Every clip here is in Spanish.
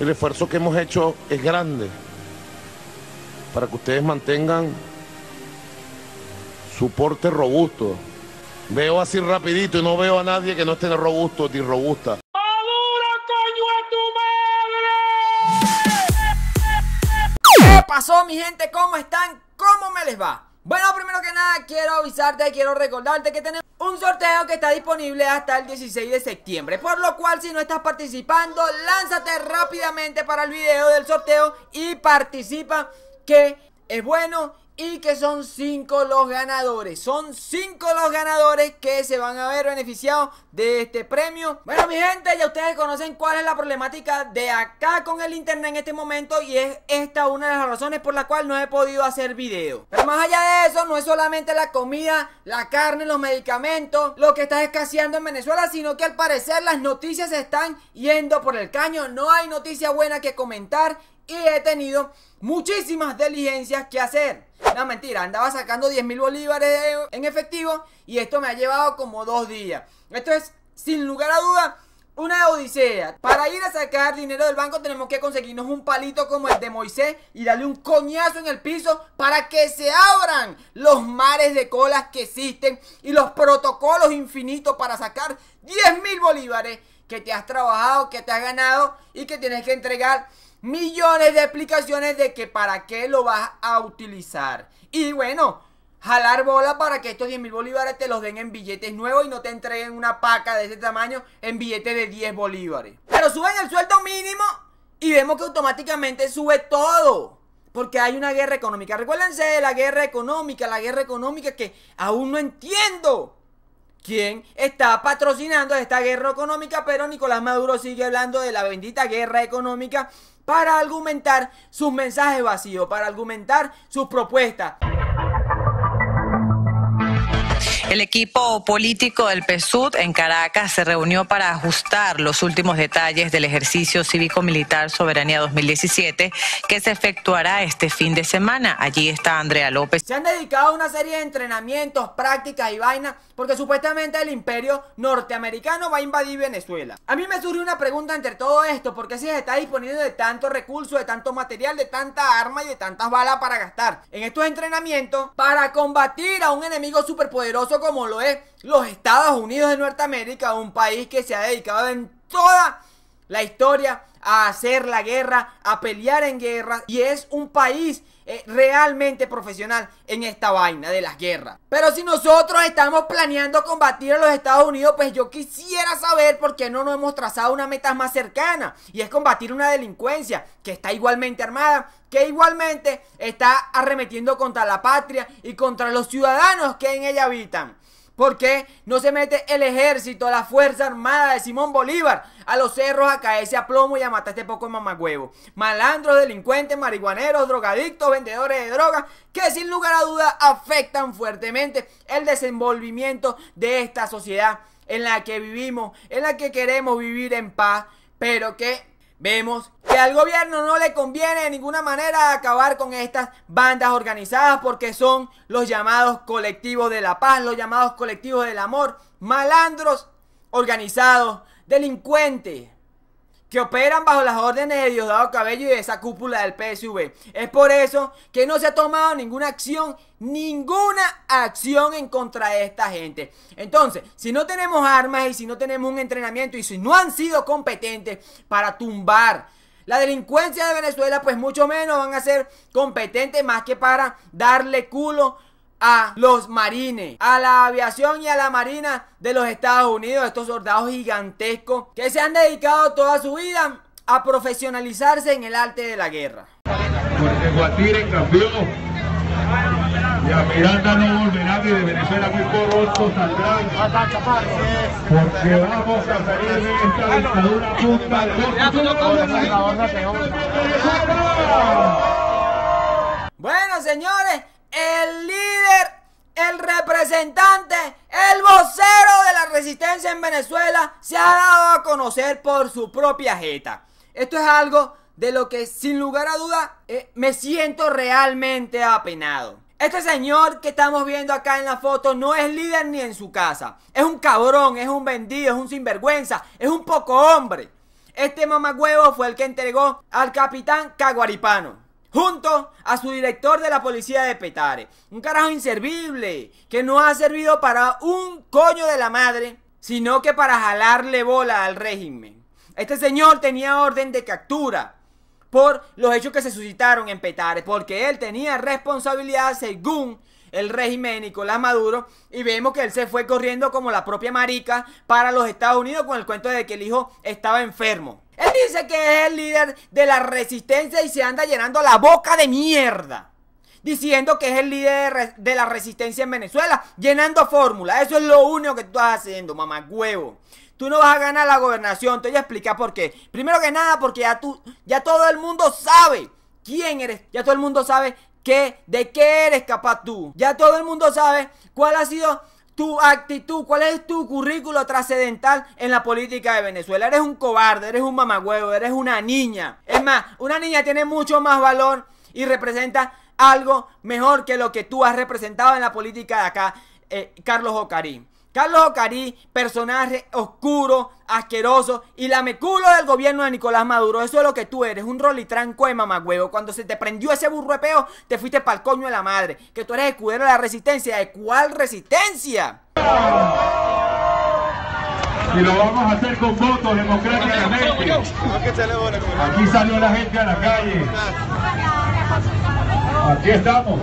El esfuerzo que hemos hecho es grande para que ustedes mantengan su robusto. Veo así rapidito y no veo a nadie que no esté robusto ni robusta. ¿Qué pasó mi gente? ¿Cómo están? ¿Cómo me les va? Bueno, primero que nada quiero avisarte, quiero recordarte que tenemos... Un sorteo que está disponible hasta el 16 de septiembre Por lo cual si no estás participando Lánzate rápidamente para el video del sorteo Y participa que es bueno y que son 5 los ganadores. Son 5 los ganadores que se van a ver beneficiados de este premio. Bueno, mi gente, ya ustedes conocen cuál es la problemática de acá con el internet en este momento y es esta una de las razones por la cual no he podido hacer video. Pero más allá de eso, no es solamente la comida, la carne, los medicamentos, lo que está escaseando en Venezuela, sino que al parecer las noticias están yendo por el caño. No hay noticia buena que comentar y he tenido muchísimas diligencias que hacer. No, mentira, andaba sacando 10 mil bolívares en efectivo y esto me ha llevado como dos días. Esto es, sin lugar a duda, una odisea. Para ir a sacar dinero del banco tenemos que conseguirnos un palito como el de Moisés y darle un coñazo en el piso para que se abran los mares de colas que existen y los protocolos infinitos para sacar 10 mil bolívares que te has trabajado, que te has ganado y que tienes que entregar millones de explicaciones de que para qué lo vas a utilizar. Y bueno, jalar bola para que estos 10 mil bolívares te los den en billetes nuevos y no te entreguen una paca de ese tamaño en billetes de 10 bolívares. Pero suben el sueldo mínimo y vemos que automáticamente sube todo. Porque hay una guerra económica. Recuérdense de la guerra económica, la guerra económica que aún no entiendo quien está patrocinando esta guerra económica, pero Nicolás Maduro sigue hablando de la bendita guerra económica para argumentar sus mensajes vacíos, para argumentar sus propuestas. El equipo político del PSUD en Caracas se reunió para ajustar los últimos detalles del ejercicio cívico-militar Soberanía 2017 que se efectuará este fin de semana. Allí está Andrea López. Se han dedicado a una serie de entrenamientos, prácticas y vainas porque supuestamente el imperio norteamericano va a invadir Venezuela. A mí me surge una pregunta entre todo esto, ¿por qué se está disponiendo de tanto recurso, de tanto material, de tanta arma y de tantas balas para gastar en estos entrenamientos para combatir a un enemigo superpoderoso como lo es los Estados Unidos de Norteamérica, un país que se ha dedicado en toda la historia, a hacer la guerra, a pelear en guerra. Y es un país eh, realmente profesional en esta vaina de las guerras. Pero si nosotros estamos planeando combatir a los Estados Unidos, pues yo quisiera saber por qué no nos hemos trazado una meta más cercana. Y es combatir una delincuencia que está igualmente armada, que igualmente está arremetiendo contra la patria y contra los ciudadanos que en ella habitan. ¿Por qué no se mete el ejército, la Fuerza Armada de Simón Bolívar a los cerros a caerse a plomo y a matar a este poco de Malandros, delincuentes, marihuaneros, drogadictos, vendedores de drogas, que sin lugar a duda afectan fuertemente el desenvolvimiento de esta sociedad en la que vivimos, en la que queremos vivir en paz, pero que Vemos que al gobierno no le conviene de ninguna manera acabar con estas bandas organizadas porque son los llamados colectivos de la paz, los llamados colectivos del amor, malandros organizados, delincuentes, que operan bajo las órdenes de Diosdado Cabello y de esa cúpula del PSV. Es por eso que no se ha tomado ninguna acción, ninguna acción en contra de esta gente. Entonces, si no tenemos armas y si no tenemos un entrenamiento y si no han sido competentes para tumbar la delincuencia de Venezuela, pues mucho menos van a ser competentes más que para darle culo a los marines, a la aviación y a la marina de los Estados Unidos, estos soldados gigantescos que se han dedicado toda su vida a profesionalizarse en el arte de la guerra. Porque vamos a salir esta dictadura bueno señores el líder, el representante, el vocero de la resistencia en Venezuela se ha dado a conocer por su propia jeta. Esto es algo de lo que sin lugar a duda eh, me siento realmente apenado. Este señor que estamos viendo acá en la foto no es líder ni en su casa. Es un cabrón, es un vendido, es un sinvergüenza, es un poco hombre. Este mamagüevo fue el que entregó al capitán Caguaripano junto a su director de la policía de Petare. Un carajo inservible, que no ha servido para un coño de la madre, sino que para jalarle bola al régimen. Este señor tenía orden de captura por los hechos que se suscitaron en Petare, porque él tenía responsabilidad según el régimen de Nicolás Maduro y vemos que él se fue corriendo como la propia marica para los Estados Unidos con el cuento de que el hijo estaba enfermo dice que es el líder de la resistencia y se anda llenando la boca de mierda. Diciendo que es el líder de la resistencia en Venezuela, llenando fórmula. Eso es lo único que tú estás haciendo, mamá huevo. Tú no vas a ganar la gobernación, te voy a explicar por qué. Primero que nada, porque ya tú, ya todo el mundo sabe quién eres. Ya todo el mundo sabe qué, de qué eres capaz tú. Ya todo el mundo sabe cuál ha sido tu actitud, cuál es tu currículo trascendental en la política de Venezuela. Eres un cobarde, eres un mamagüevo, eres una niña. Es más, una niña tiene mucho más valor y representa algo mejor que lo que tú has representado en la política de acá, eh, Carlos Ocarín. Carlos Ocarí, personaje oscuro, asqueroso y lameculo del gobierno de Nicolás Maduro. Eso es lo que tú eres, un rolitranco de mamagüevo. Cuando se te prendió ese burro peo, te fuiste pa'l coño de la madre. Que tú eres escudero de la resistencia. ¿De cuál resistencia? Y lo vamos a hacer con votos democráticamente. Aquí salió la gente a la calle. Aquí estamos.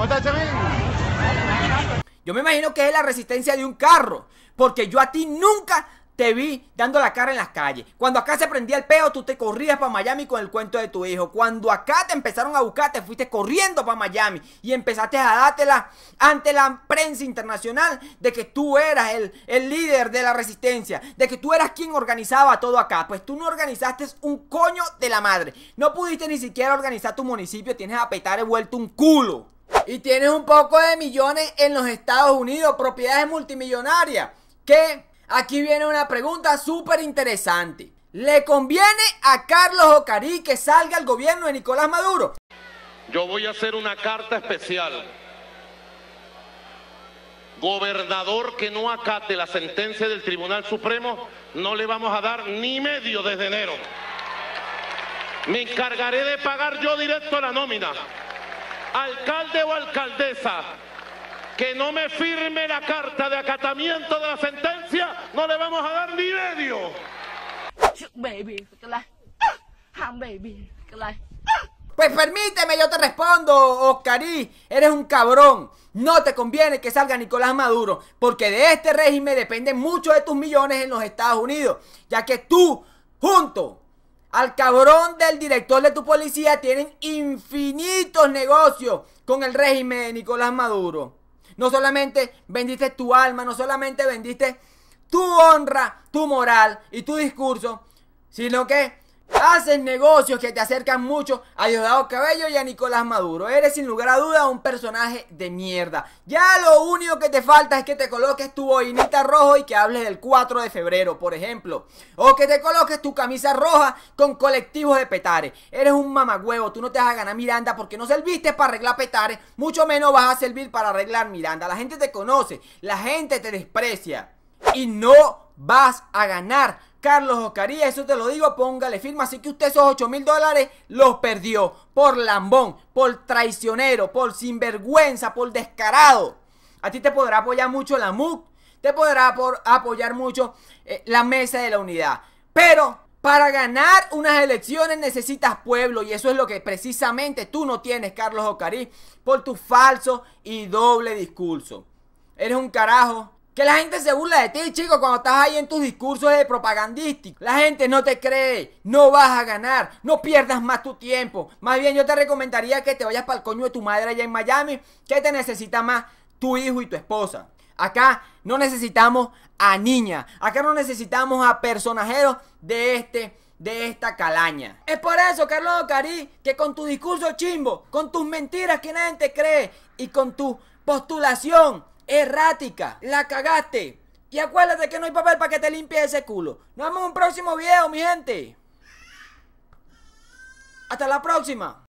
Yo me imagino que es la resistencia de un carro. Porque yo a ti nunca te vi dando la cara en las calles. Cuando acá se prendía el peo, tú te corrías para Miami con el cuento de tu hijo. Cuando acá te empezaron a buscar, te fuiste corriendo para Miami y empezaste a dártela ante la prensa internacional de que tú eras el, líder de la resistencia, de que tú eras quien organizaba todo acá. Pues tú no organizaste un coño de la madre. No pudiste ni siquiera organizar tu municipio, tienes a petar vuelto un culo. Y tienes un poco de millones en los Estados Unidos, propiedades multimillonarias. Que aquí viene una pregunta súper interesante. ¿Le conviene a Carlos Ocarí que salga al gobierno de Nicolás Maduro? Yo voy a hacer una carta especial. Gobernador que no acate la sentencia del Tribunal Supremo, no le vamos a dar ni medio desde enero. Me encargaré de pagar yo directo a la nómina alcalde o alcaldesa que no me firme la carta de acatamiento de la sentencia, no le vamos a dar ni medio. Ah, pues permíteme, yo te respondo, Oscarí, eres un cabrón. No te conviene que salga Nicolás Maduro, porque de este régimen depende mucho de tus millones en los Estados Unidos, ya que tú, junto al cabrón del director de tu policía tienen infinitos negocios con el régimen de Nicolás Maduro. No solamente vendiste tu alma, no solamente vendiste tu honra, tu moral y tu discurso, sino que Haces negocios que te acercan mucho a Diosdado Cabello y a Nicolás Maduro. Eres sin lugar a duda un personaje de mierda. Ya lo único que te falta es que te coloques tu boinita rojo y que hables del 4 de febrero, por ejemplo. O que te coloques tu camisa roja con colectivos de petares. Eres un mamagüevo, tú no te vas a ganar Miranda porque no serviste para arreglar petares, mucho menos vas a servir para arreglar Miranda. La gente te conoce, la gente te desprecia y no vas a ganar Carlos Ocarí, eso te lo digo, póngale firma. Así que usted esos 8 mil dólares los perdió por lambón, por traicionero, por sinvergüenza, por descarado. A ti te podrá apoyar mucho la MUC, te podrá apoyar mucho eh, la mesa de la unidad. Pero para ganar unas elecciones necesitas pueblo y eso es lo que precisamente tú no tienes, Carlos Ocarí, por tu falso y doble discurso. Eres un carajo que la gente se burla de ti, chico, cuando estás ahí en tus discursos de propagandístico. La gente no te cree, no vas a ganar, no pierdas más tu tiempo. Más bien yo te recomendaría que te vayas para el coño de tu madre allá en Miami, que te necesita más tu hijo y tu esposa. Acá no necesitamos a niña, acá no necesitamos a personajeros de este de esta calaña. Es por eso, Carlos Carí, que con tu discurso chimbo, con tus mentiras que nadie te cree y con tu postulación errática. La cagaste. Y acuérdate que no hay papel para que te limpie ese culo. Nos vemos en un próximo video, mi gente. Hasta la próxima.